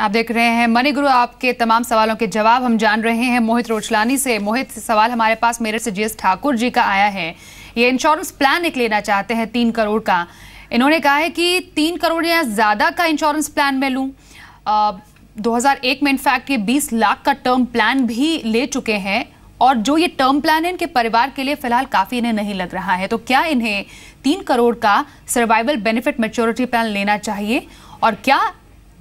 आप देख रहे हैं मनी गुरु आपके तमाम सवालों के जवाब हम जान रहे हैं मोहित रोचलानी से मोहित सवाल हमारे पास मेरे से जीएस ठाकुर जी का आया है ये इंश्योरेंस प्लान एक लेना चाहते हैं तीन करोड़ का इन्होंने कहा है कि तीन करोड़ या ज़्यादा का इंश्योरेंस प्लान मैं लूँ दो में इनफैक्ट ये बीस लाख का टर्म प्लान भी ले चुके हैं और जो ये टर्म प्लान है इनके परिवार के लिए फिलहाल काफ़ी इन्हें नहीं लग रहा है तो क्या इन्हें तीन करोड़ का सर्वाइवल बेनिफिट मेच्योरिटी प्लान लेना चाहिए और क्या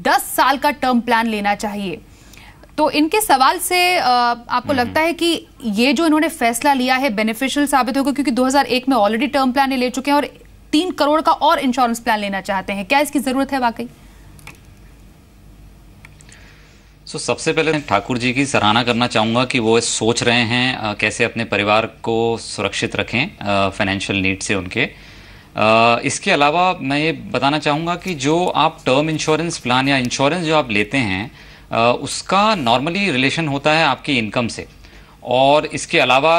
दस साल का टर्म प्लान लेना चाहिए तो इनके सवाल से आपको लगता है कि ये जो इन्होंने फैसला लिया है बेनिफिशियल साबित होगा क्योंकि 2001 में ऑलरेडी टर्म प्लान ले चुके हैं और तीन करोड़ का और इंश्योरेंस प्लान लेना चाहते हैं क्या इसकी जरूरत है वाकई सो so, सबसे पहले ठाकुर जी की सराहना करना चाहूंगा कि वो सोच रहे हैं कैसे अपने परिवार को सुरक्षित रखें फाइनेंशियल नीड से उनके इसके अलावा मैं ये बताना चाहूँगा कि जो आप टर्म इंश्योरेंस प्लान या इंश्योरेंस जो आप लेते हैं उसका नॉर्मली रिलेशन होता है आपकी इनकम से और इसके अलावा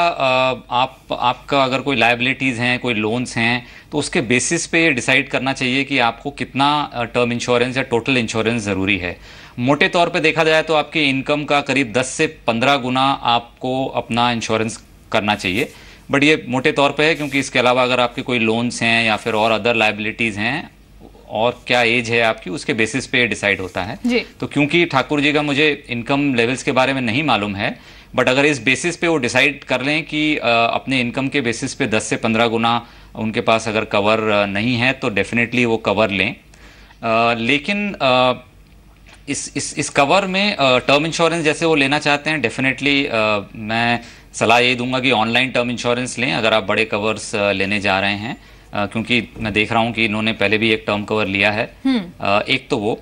आप आपका अगर कोई लाइबिलिटीज़ हैं कोई लोन्स हैं तो उसके बेसिस पे डिसाइड करना चाहिए कि आपको कितना टर्म इंश्योरेंस या टोटल इंश्योरेंस ज़रूरी है मोटे तौर पे देखा जाए तो आपकी इनकम का करीब 10 से 15 गुना आपको अपना इंश्योरेंस करना चाहिए बट ये मोटे तौर पे है क्योंकि इसके अलावा अगर आपके कोई लोन्स हैं या फिर और अदर लाइबिलिटीज़ हैं और क्या एज है आपकी उसके बेसिस पे डिसाइड होता है जी। तो क्योंकि ठाकुर जी का मुझे इनकम लेवल्स के बारे में नहीं मालूम है बट अगर इस बेसिस पे वो डिसाइड कर लें कि अपने इनकम के बेसिस पे 10 से 15 गुना उनके पास अगर कवर नहीं है तो डेफिनेटली वो कवर लें आ, लेकिन आ, इस इस इस कवर में टर्म इंश्योरेंस जैसे वो लेना चाहते हैं डेफिनेटली मैं सलाह यही दूंगा कि ऑनलाइन टर्म इंश्योरेंस लें अगर आप बड़े कवर्स लेने जा रहे हैं क्योंकि मैं देख रहा हूँ कि इन्होंने पहले भी एक टर्म कवर लिया है हम्म। एक तो वो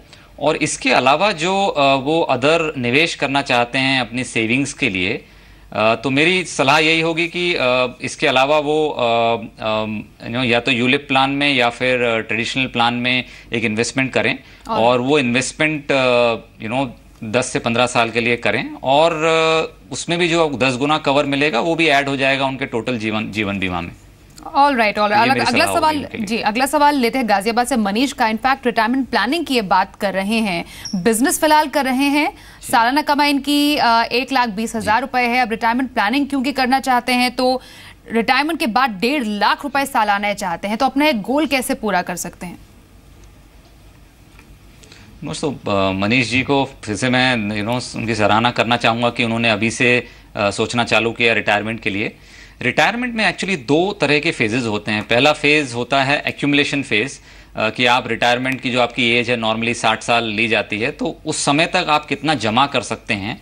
और इसके अलावा जो वो अदर निवेश करना चाहते हैं अपनी सेविंग्स के लिए तो मेरी सलाह यही होगी कि इसके अलावा वो या तो यूलिप प्लान में या फिर ट्रेडिशनल प्लान में एक इन्वेस्टमेंट करें और, और वो इन्वेस्टमेंट यू नो दस से पंद्रह साल के लिए करें और उसमें भी जो दस गुना कवर मिलेगा वो भी ऐड हो जाएगा उनके टोटल जीवन जीवन बीमा में ऑल राइट ऑल राइट अगला सवाल जी अगला सवाल लेते हैं गाजियाबाद से मनीष का इनफैक्ट रिटायरमेंट प्लानिंग की बात कर रहे हैं बिजनेस फिलहाल कर रहे हैं सालाना कमाई इनकी एक लाख बीस हजार रुपए है अब रिटायरमेंट प्लानिंग क्योंकि करना चाहते हैं तो रिटायरमेंट के बाद डेढ़ लाख रुपए सालाना चाहते हैं तो अपना एक गोल कैसे पूरा कर सकते हैं दोस्तों मनीष जी को फिर से मैं यू नो उनकी सराहना करना चाहूँगा कि उन्होंने अभी से uh, सोचना चालू किया रिटायरमेंट के लिए रिटायरमेंट में एक्चुअली दो तरह के फेजेज होते हैं पहला फेज होता है एक्यूमलेशन फेज uh, कि आप रिटायरमेंट की जो आपकी एज है नॉर्मली साठ साल ली जाती है तो उस समय तक आप कितना जमा कर सकते हैं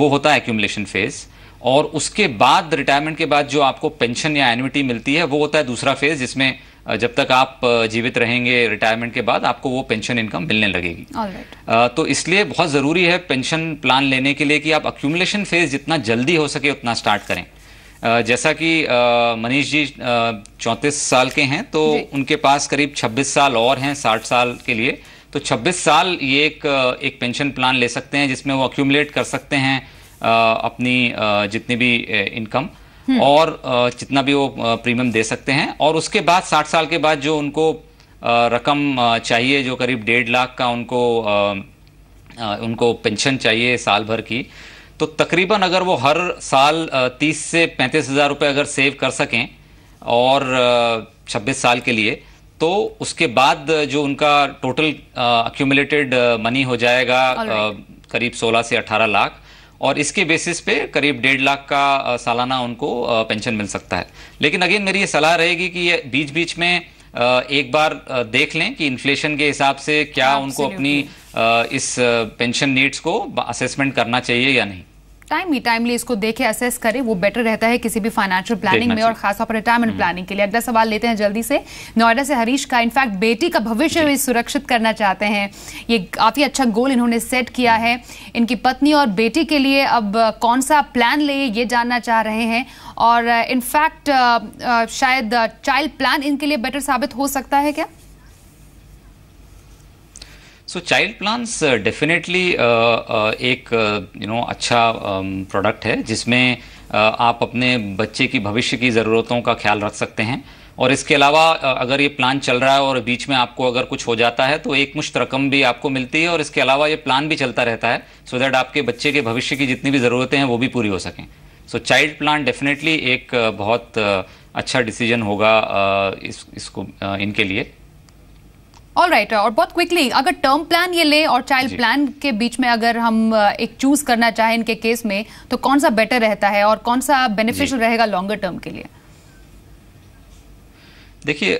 वो होता है एक्यूमलेशन फेज़ और उसके बाद रिटायरमेंट के बाद जो आपको पेंशन या एनुटी मिलती है वो होता है दूसरा फेज जिसमें जब तक आप जीवित रहेंगे रिटायरमेंट के बाद आपको वो पेंशन इनकम मिलने लगेगी right. तो इसलिए बहुत ज़रूरी है पेंशन प्लान लेने के लिए कि आप अक्यूमुलेशन फेज जितना जल्दी हो सके उतना स्टार्ट करें जैसा कि मनीष जी चौंतीस साल के हैं तो उनके पास करीब 26 साल और हैं 60 साल के लिए तो 26 साल ये एक एक पेंशन प्लान ले सकते हैं जिसमें वो अक्यूमुलेट कर सकते हैं अपनी जितनी भी इनकम हम्म। और जितना भी वो प्रीमियम दे सकते हैं और उसके बाद साठ साल के बाद जो उनको रकम चाहिए जो करीब डेढ़ लाख का उनको उनको पेंशन चाहिए साल भर की तो तकरीबन अगर वो हर साल तीस से पैंतीस हज़ार रुपये अगर सेव कर सकें और छब्बीस साल के लिए तो उसके बाद जो उनका टोटल अक्यूमुलेटेड मनी हो जाएगा right. करीब सोलह से अठारह लाख और इसके बेसिस पे करीब डेढ़ लाख का सालाना उनको पेंशन मिल सकता है लेकिन अगेन मेरी ये सलाह रहेगी कि ये बीच बीच में एक बार देख लें कि इन्फ्लेशन के हिसाब से क्या उनको अपनी इस पेंशन नीड्स को असेसमेंट करना चाहिए या नहीं टाइमली टाइमली इसको देखे असेस करें वो बेटर रहता है किसी भी फाइनेंशियल प्लानिंग में और खासतौर पर रिटायरमेंट हम्म। प्लानिंग के लिए अगला सवाल लेते हैं जल्दी से नोएडा से हरीश का इनफैक्ट बेटी का भविष्य भी सुरक्षित करना चाहते हैं ये काफी अच्छा गोल इन्होंने सेट किया है इनकी पत्नी और बेटी के लिए अब कौन सा प्लान ले ये जानना चाह रहे हैं और इनफैक्ट uh, uh, uh, शायद चाइल्ड प्लान इनके लिए बेटर साबित हो सकता है क्या सो चाइल्ड प्लान्स डेफिनेटली एक यू uh, नो अच्छा प्रोडक्ट um, है जिसमें uh, आप अपने बच्चे की भविष्य की ज़रूरतों का ख्याल रख सकते हैं और इसके अलावा uh, अगर ये प्लान चल रहा है और बीच में आपको अगर कुछ हो जाता है तो एक मुश्त रकम भी आपको मिलती है और इसके अलावा ये प्लान भी चलता रहता है सो so दैट आपके बच्चे के भविष्य की जितनी भी ज़रूरतें हैं वो भी पूरी हो सकें सो चाइल्ड प्लान डेफिनेटली एक बहुत अच्छा डिसीजन होगा इस इसको इनके लिए ऑल राइट right, और बहुत क्विकली अगर टर्म प्लान ये ले और चाइल्ड प्लान के बीच में अगर हम एक चूज करना चाहें इनके केस में तो कौन सा बेटर रहता है और कौन सा बेनिफिशियल रहेगा लॉन्गर टर्म के लिए देखिए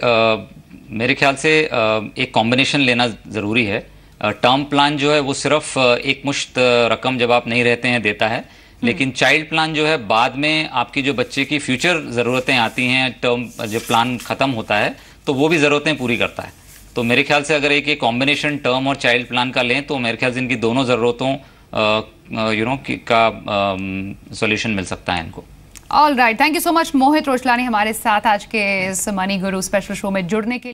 मेरे ख्याल से आ, एक कॉम्बिनेशन लेना ज़रूरी है टर्म प्लान जो है वो सिर्फ एक मुश्त रकम जब आप नहीं रहते हैं देता है हम्म। लेकिन चाइल्ड प्लान जो है बाद में आपकी जो बच्चे की फ्यूचर ज़रूरतें आती हैं टर्म जो प्लान ख़त्म होता है तो वो भी ज़रूरतें पूरी करता है तो मेरे ख्याल से अगर एक एक कॉम्बिनेशन टर्म और चाइल्ड प्लान का लें तो मेरे ख्याल से इनकी दोनों ज़रूरतों यू नो का सॉल्यूशन मिल सकता है इनको all right thank you so much Mohit Roshlani हमारे साथ आज के इस मनी गुरु स्पेशल शो में जुड़ने के